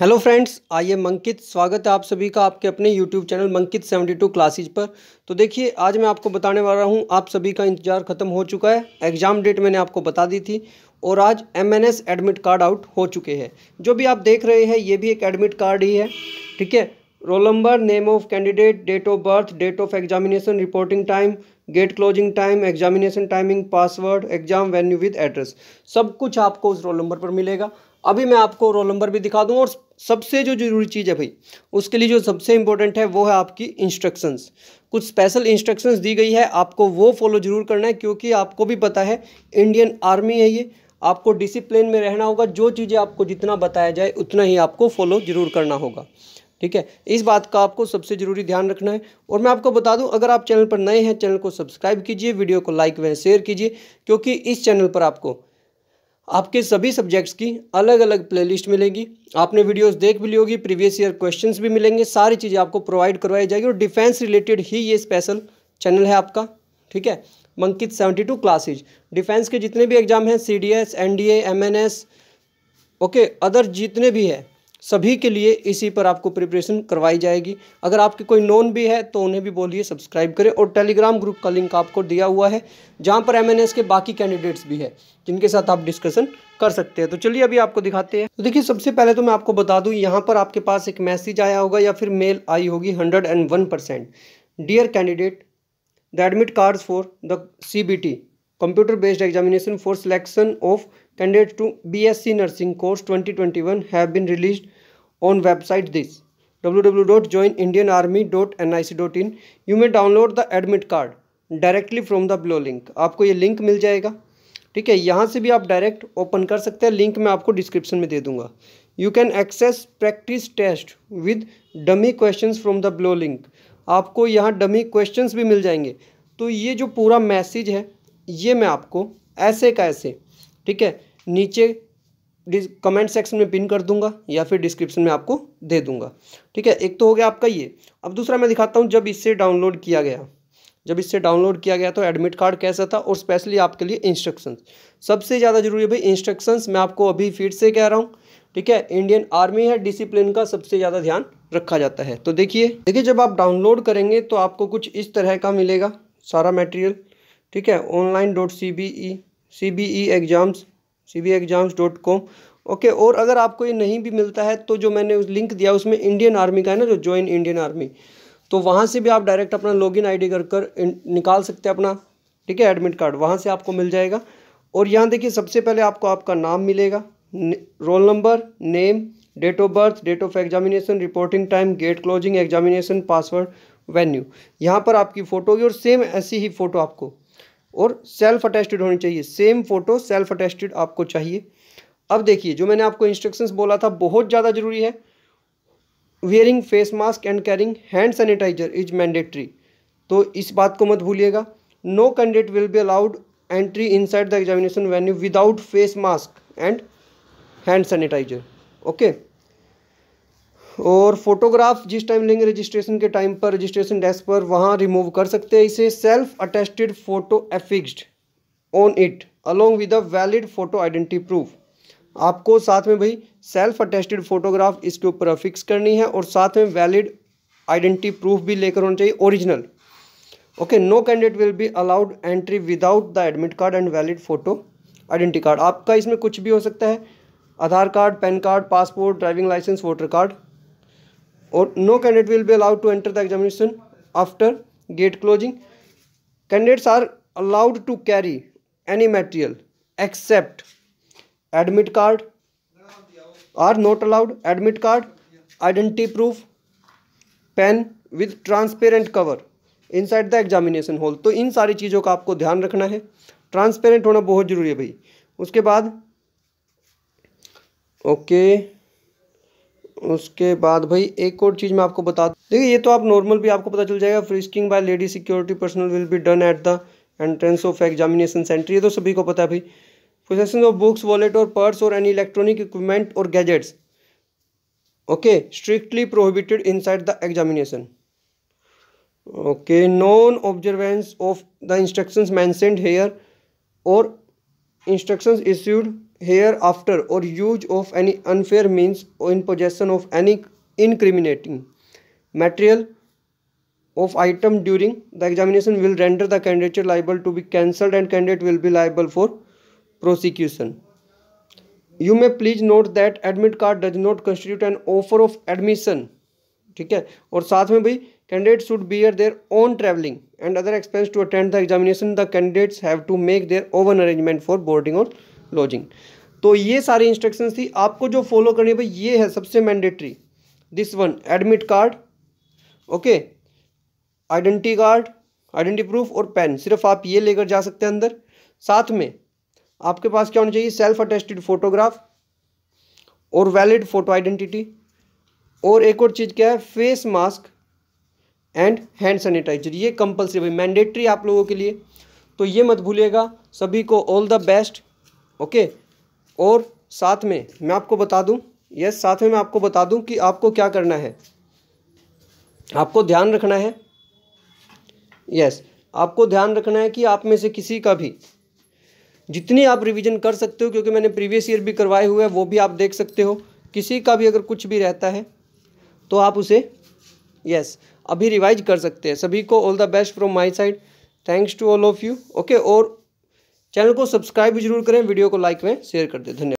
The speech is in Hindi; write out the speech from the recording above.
हेलो फ्रेंड्स आइए मंकित स्वागत है आप सभी का आपके अपने YouTube channel Mankit seventy two classes पर तो देखिए आज मैं आपको बताने वाला हूं आप सभी का इंतजार खत्म हो चुका है एग्ज़ाम डेट मैंने आपको बता दी थी और आज एमएनएस एडमिट कार्ड आउट हो चुके हैं जो भी आप देख रहे हैं ये भी एक एडमिट कार्ड ही है ठीक है roll number name of candidate date of birth date of examination reporting time gate closing time examination timing password exam venue with address सब कुछ आपको उस रोल नंबर पर मिलेगा अभी मैं आपको रोल नंबर भी दिखा दूँ और सबसे जो जरूरी चीज़ है भाई उसके लिए जो सबसे इंपॉर्टेंट है वो है आपकी इंस्ट्रक्शंस कुछ स्पेशल इंस्ट्रक्शंस दी गई है आपको वो फॉलो ज़रूर करना है क्योंकि आपको भी पता है इंडियन आर्मी है ये आपको डिसिप्लिन में रहना होगा जो चीज़ें आपको जितना बताया जाए उतना ही आपको फॉलो ज़रूर करना होगा ठीक है इस बात का आपको सबसे ज़रूरी ध्यान रखना है और मैं आपको बता दूं अगर आप चैनल पर नए हैं चैनल को सब्सक्राइब कीजिए वीडियो को लाइक व शेयर कीजिए क्योंकि इस चैनल पर आपको आपके सभी सब्जेक्ट्स की अलग अलग प्लेलिस्ट मिलेगी आपने वीडियोस देख भी ली होगी प्रीवियस ईयर क्वेश्चंस भी मिलेंगे सारी चीज़ें आपको प्रोवाइड करवाई जाएगी और डिफेंस रिलेटेड ही ये स्पेशल चैनल है आपका ठीक है Mankit seventy two classes defence के जितने भी एग्जाम हैं C D S N D M N S okay other जितने भी हैं सभी के लिए इसी पर आपको प्रिपरेशन करवाई जाएगी अगर आपके कोई नॉन भी है तो उन्हें भी बोलिए सब्सक्राइब करें और टेलीग्राम ग्रुप का लिंक आपको दिया हुआ है जहां पर एमएनएस के बाकी कैंडिडेट्स भी है जिनके साथ आप डिस्कशन कर सकते हैं तो चलिए अभी आपको दिखाते हैं तो देखिए सबसे पहले तो मैं आपको बता दूँ यहाँ पर आपके पास एक मैसेज आया होगा या फिर मेल आई होगी hundred and one percent dear candidate the admit card for the C B T computer based examination for selection of candidates to BSc nursing course 2021 have been released on website this www.joinindianarmy.nic.in you may download the admit card directly from the below link आपको ये link मिल जाएगा ठीक है यहाँ से भी आप डायरेक्ट ओपन कर सकते हैं लिंक मैं आपको डिस्क्रिप्शन में दे दूंगा you can access practice test with dummy questions from the below link आपको यहाँ डमी क्वेश्चंस भी मिल जाएंगे तो ये जो पूरा मैसेज है ये मैं आपको ऐसे का ऐसे ठीक है नीचे कमेंट सेक्शन में पिन कर दूंगा या फिर डिस्क्रिप्शन में आपको दे दूंगा ठीक है एक तो हो गया आपका ये अब दूसरा मैं दिखाता हूँ जब इससे डाउनलोड किया गया जब इससे डाउनलोड किया गया तो एडमिट कार्ड कैसा था और स्पेशली आपके लिए इंस्ट्रक्शंस सबसे ज़्यादा जरूरी है भाई इंस्ट्रक्शंस मैं आपको अभी फिर से कह रहा हूँ ठीक है इंडियन आर्मी है डिसिप्लिन का सबसे ज़्यादा ध्यान रखा जाता है तो देखिए देखिए जब आप डाउनलोड करेंगे तो आपको कुछ इस तरह का मिलेगा सारा मटेरियल ठीक है online dot C B E C B E exams C B exams dot com okay और अगर आपको ये नहीं भी मिलता है तो जो मैंने उस लिंक दिया उसमें इंडियन आर्मी का है ना जो ज्वाइन इंडियन आर्मी तो वहाँ से भी आप डायरेक्ट अपना लॉगिन आईडी कर कर निकाल सकते हैं अपना ठीक है एडमिट कार्ड वहाँ से आपको मिल जाएगा और यहाँ देखिए सबसे पहले आपको आपका नाम मिलेगा roll number name date of birth date of examination reporting time gate closing examination password venue यहाँ पर आपकी फ़ोटो होगी और सेम ऐसी ही फ़ोटो आपको और सेल्फ अटेस्टेड होनी चाहिए सेम फोटो सेल्फ अटेस्टेड आपको चाहिए अब देखिए जो मैंने आपको इंस्ट्रक्शंस बोला था बहुत ज़्यादा ज़रूरी है wearing face mask and carrying hand sanitizer is mandatory तो इस बात को मत भूलिएगा no candidate will be allowed entry side the examination venue without face mask and hand sanitizer okay और फोटोग्राफ जिस टाइम लेंगे रजिस्ट्रेशन के टाइम पर रजिस्ट्रेशन डेस्क पर वहाँ रिमूव कर सकते हैं इसे self attested photo affixed on it along with a valid photo identity proof आपको साथ में भाई सेल्फ अटेस्टेड फोटोग्राफ इसके ऊपर अफिक्स करनी है और साथ में वैलिड आइडेंटिटी प्रूफ भी लेकर होना चाहिए original okay no candidate will be allowed entry without the admit card and valid photo identity card आपका इसमें कुछ भी हो सकता है Aadhaar card PAN card passport driving licence voter card और no candidate will be allowed to enter the examination after gate closing candidates are allowed to carry any material except admit card are not allowed admit card identity proof pen with transparent cover inside the examination hall तो इन सारी चीज़ों का आपको ध्यान रखना है ट्रांसपेरेंट होना बहुत जरूरी है भाई उसके बाद ओके okay. उसके बाद भाई एक और चीज़ मैं आपको बता देखिए ये तो आप नॉर्मल भी आपको पता चल जाएगा frisking by lady security personnel will be done at the entrance of examination centre ये तो सभी को पता है भाई पोजेसन ऑफ बुक्स वॉलेट और पर्स और एनी इलेक्ट्रॉनिक इक्विपमेंट और gadgets okay strictly prohibited side the examination okay non observance of the instruction mentioned here और इंस्ट्रक्शन इश्यूड हेयर आफ्टर और use of any unfair means और in possession of any incriminating material of item during the examination will render the candidate liable to be cancelled and candidate will be liable for prosecution you may please note that admit card does not constitute an offer of admission ठीक है और साथ में भाई candidate should bear their own travelling and other expense to attend the examination the candidates have to make their own arrangement for boarding और लॉजिंग तो ये सारी इंस्ट्रक्शंस थी आपको जो फॉलो करनी है भाई ये है सबसे mandatory this one admit card okay identity card identity proof और पेन सिर्फ आप ये लेकर जा सकते हैं अंदर साथ में आपके पास क्या होना चाहिए सेल्फ अटेस्टेड फोटोग्राफ और वैलिड फोटो आइडेंटिटी और एक और चीज़ क्या है face mask and hand sanitizer ये कंपलसरी भाई मैंडेटरी आप लोगों के लिए तो ये मत भूलिएगा सभी को ऑल द बेस्ट ओके और साथ में मैं आपको बता दूं यस साथ में मैं आपको बता दूं कि आपको क्या करना है आपको ध्यान रखना है यस आपको ध्यान रखना है कि आप में से किसी का भी जितनी आप रिवीजन कर सकते हो क्योंकि मैंने प्रीवियस ईयर भी करवाए हुए हैं वो भी आप देख सकते हो किसी का भी अगर कुछ भी रहता है तो आप उसे यस अभी रिवाइज कर सकते हैं सभी को all the best from my side thanks to all of you okay और चैनल को सब्सक्राइब भी जरूर करें वीडियो को लाइक में शेयर कर दें धन्यवाद